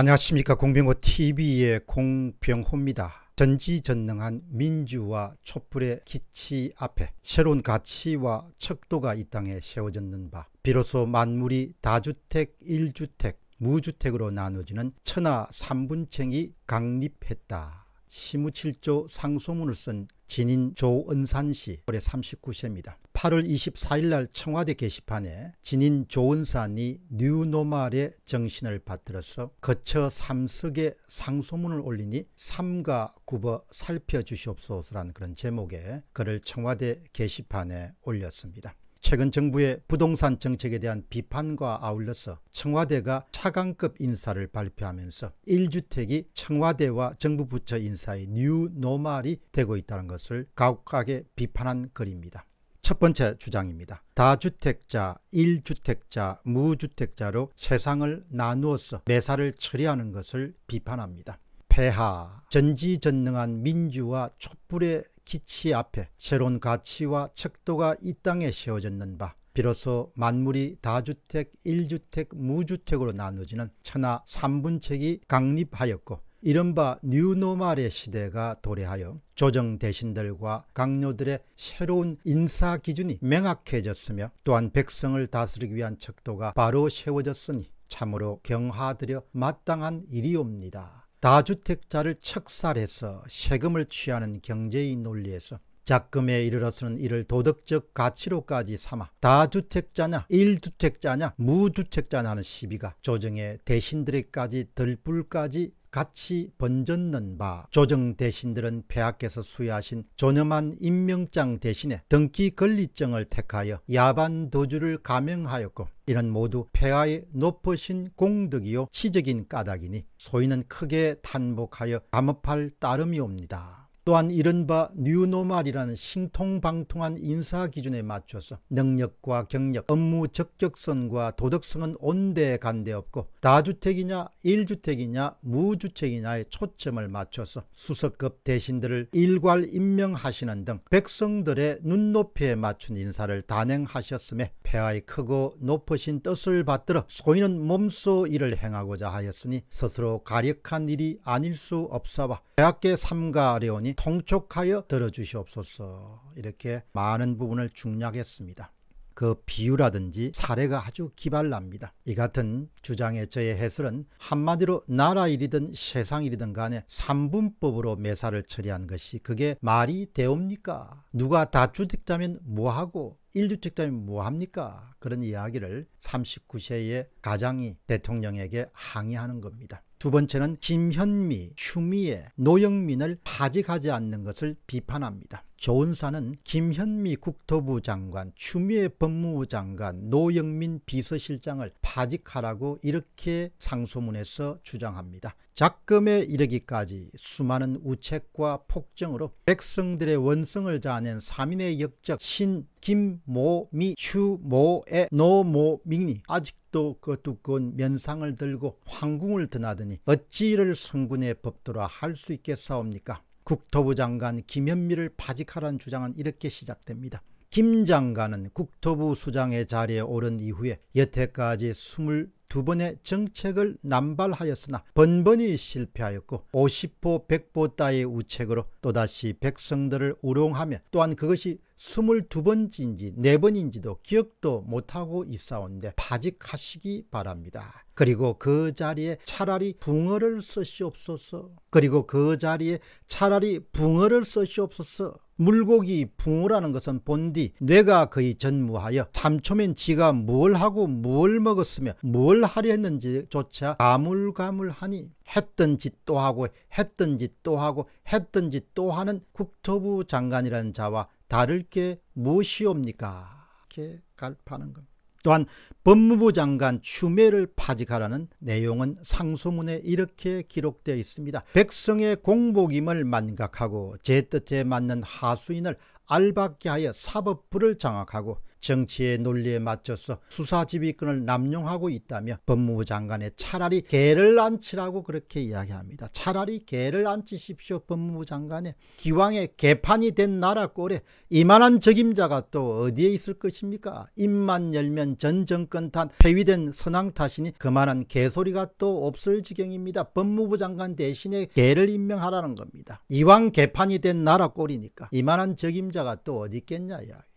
안녕하십니까 공병호 TV의 공병호입니다. 전지전능한 민주와 촛불의 기치 앞에 새로운 가치와 척도가 이 땅에 세워졌는 바 비로소 만물이 다주택 1주택 무주택으로 나눠지는 천하 3분쟁이 강립했다. 17조 상소문을 쓴 진인 조은산 씨 올해 39세입니다. 8월 24일 날 청와대 게시판에 진인 조은산이 뉴노말의 정신을 받들어서 거처 삼석에 상소문을 올리니 삼가 굽어 살펴주시옵소서라는 그런 제목의 글을 청와대 게시판에 올렸습니다. 최근 정부의 부동산 정책에 대한 비판과 아울러서 청와대가 차관급 인사를 발표하면서 1주택이 청와대와 정부 부처 인사의 뉴 노말이 되고 있다는 것을 가혹하게 비판한 글입니다. 첫 번째 주장입니다. 다주택자, 1주택자, 무주택자로 세상을 나누어서 매사를 처리하는 것을 비판합니다. 폐하, 전지전능한 민주와 촛불의 기치 앞에 새로운 가치와 척도가 이 땅에 세워졌는 바 비로소 만물이 다주택, 일주택 무주택으로 나누지는 천하 3분책이 강립하였고 이른바 뉴노말의 시대가 도래하여 조정 대신들과 강요들의 새로운 인사 기준이 명확해졌으며 또한 백성을 다스리기 위한 척도가 바로 세워졌으니 참으로 경하드려 마땅한 일이옵니다. 다주택자를 척살해서 세금을 취하는 경제의 논리에서 자금에 이르러서는 이를 도덕적 가치로까지 삼아 다주택자냐 일주택자냐 무주택자냐 는 시비가 조정의 대신들에까지 들불까지 같이 번졌는 바 조정 대신들은 폐하께서 수여하신 존엄한 임명장 대신에 등기 권리증을 택하여 야반 도주를 감행하였고 이는 모두 폐하의 높으신 공덕이요 치적인 까닭이니 소인은 크게 탄복하여 감업할 따름이옵니다. 또한 이른바 뉴노말이라는 신통방통한 인사 기준에 맞춰서 능력과 경력, 업무 적격성과 도덕성은 온데간데 없고 다주택이냐 일주택이냐 무주택이냐에 초점을 맞춰서 수석급 대신들을 일괄 임명하시는 등 백성들의 눈높이에 맞춘 인사를 단행하셨음에 폐하의 크고 높으신 뜻을 받들어 소인은 몸소 일을 행하고자 하였으니 스스로 가력한 일이 아닐 수 없사와 대학계 삼가려오니 통촉하여 들어주시옵소서 이렇게 많은 부분을 중략했습니다. 그 비유라든지 사례가 아주 기발납니다. 이 같은 주장의 저의 해설은 한마디로 나라 일이든 세상 일이든 간에 3분법으로 매사를 처리한 것이 그게 말이 되옵니까? 누가 다주택자면 뭐하고 일주택자면 뭐합니까? 그런 이야기를 39세의 가장이 대통령에게 항의하는 겁니다. 두 번째는 김현미, 추미애, 노영민을 파직하지 않는 것을 비판합니다. 조은사는 김현미 국토부 장관, 추미애 법무부 장관, 노영민 비서실장을 사직하라고 이렇게 상소문에서 주장합니다. 작금에 이르기까지 수많은 우책과 폭정으로 백성들의 원성을 자아낸 사민의 역적 신, 김, 모, 미, 휴, 모의 노, 모, 밍니 아직도 그 두꺼운 면상을 들고 황궁을 드나드니 어찌 이를 성군의 법도라 할 수 있겠사옵니까? 국토부 장관 김현미를 파직하라는 주장은 이렇게 시작됩니다. 김 장관은 국토부 수장의 자리에 오른 이후에 여태까지 22번의 정책을 남발하였으나 번번이 실패하였고 50보 100보 따위 우책으로 또다시 백성들을 우롱하며 또한 그것이 22번째인지 4번인지도 기억도 못하고 있사온데 파직하시기 바랍니다. 그리고 그 자리에 차라리 붕어를 쓰시옵소서 그리고 그 자리에 차라리 붕어를 쓰시옵소서 물고기 붕어라는 것은 본디 뇌가 거의 전무하여 삼초면 지가 뭘 하고 뭘 먹었으며 뭘 하려 했는지조차 가물가물하니 했던 짓또 하고 했던 짓또 하고 했던 짓또 하는 국토부 장관이라는 자와 다를 게 무엇이옵니까? 이렇게 갈파는 겁니다. 또한 법무부 장관 추매를 파직하라는 내용은 상소문에 이렇게 기록되어 있습니다. 백성의 공복임을 만각하고 제 뜻에 맞는 하수인을 알박게 하여 사법부를 장악하고 정치의 논리에 맞춰서 수사 지휘권을 남용하고 있다며 법무부 장관의 차라리 개를 안 치라고 그렇게 이야기합니다. 차라리 개를 안 치십시오 법무부 장관의 기왕에 개판이 된 나라 꼴에 이만한 적임자가 또 어디에 있을 것입니까? 입만 열면 전 정권 탄 폐위된 선왕 탓이니 그만한 개소리가 또 없을 지경입니다. 법무부 장관 대신에 개를 임명하라는 겁니다. 이왕 개판이 된 나라 꼴이니까 이만한 적임자가 또 어디 있겠냐 이야기.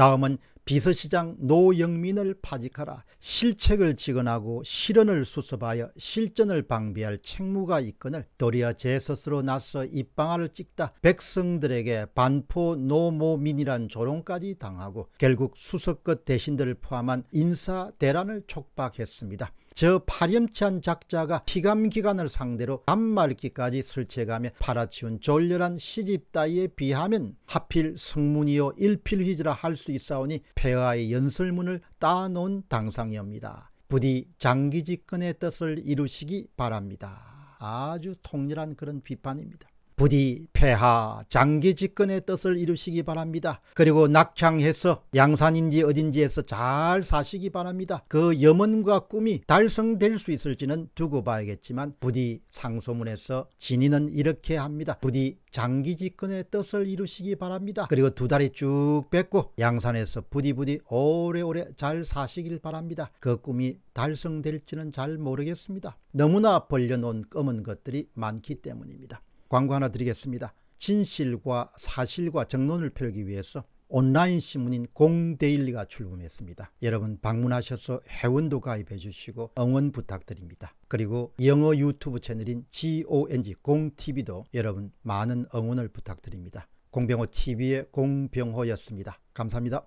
다음은 비서시장 노영민을 파직하라 실책을 직언하고 실언을 수습하여 실전을 방비할 책무가 있거늘 도리어 제 스스로 나서 입방아를 찍다 백성들에게 반포 노모민이란 조롱까지 당하고 결국 수석급 대신들을 포함한 인사 대란을 촉박했습니다. 저 파렴치한 작자가 피감기관을 상대로 단말기까지 설치해가며 팔아치운 졸렬한 시집 따위에 비하면 하필 성문이요 일필휘지라 할 수 있사오니 폐하의 연설문을 따놓은 당상이옵니다. 부디 장기집권의 뜻을 이루시기 바랍니다. 아주 통렬한 그런 비판입니다. 부디 폐하 장기 집권의 뜻을 이루시기 바랍니다. 그리고 낙향해서 양산인지 어딘지에서 잘 사시기 바랍니다. 그 염원과 꿈이 달성될 수 있을지는 두고 봐야겠지만 부디 상소문에서 진인은 이렇게 합니다. 부디 장기 집권의 뜻을 이루시기 바랍니다. 그리고 두 다리 쭉뺏고 양산에서 부디부디 오래오래 잘 사시길 바랍니다. 그 꿈이 달성될지는 잘 모르겠습니다. 너무나 벌려놓은 검은 것들이 많기 때문입니다. 광고 하나 드리겠습니다. 진실과 사실과 정론을 펴기 위해서 온라인 신문인 공데일리가 출범했습니다. 여러분 방문하셔서 회원도 가입해 주시고 응원 부탁드립니다. 그리고 영어 유튜브 채널인 GONG 공TV도 여러분 많은 응원을 부탁드립니다. 공병호 TV의 공병호였습니다. 감사합니다.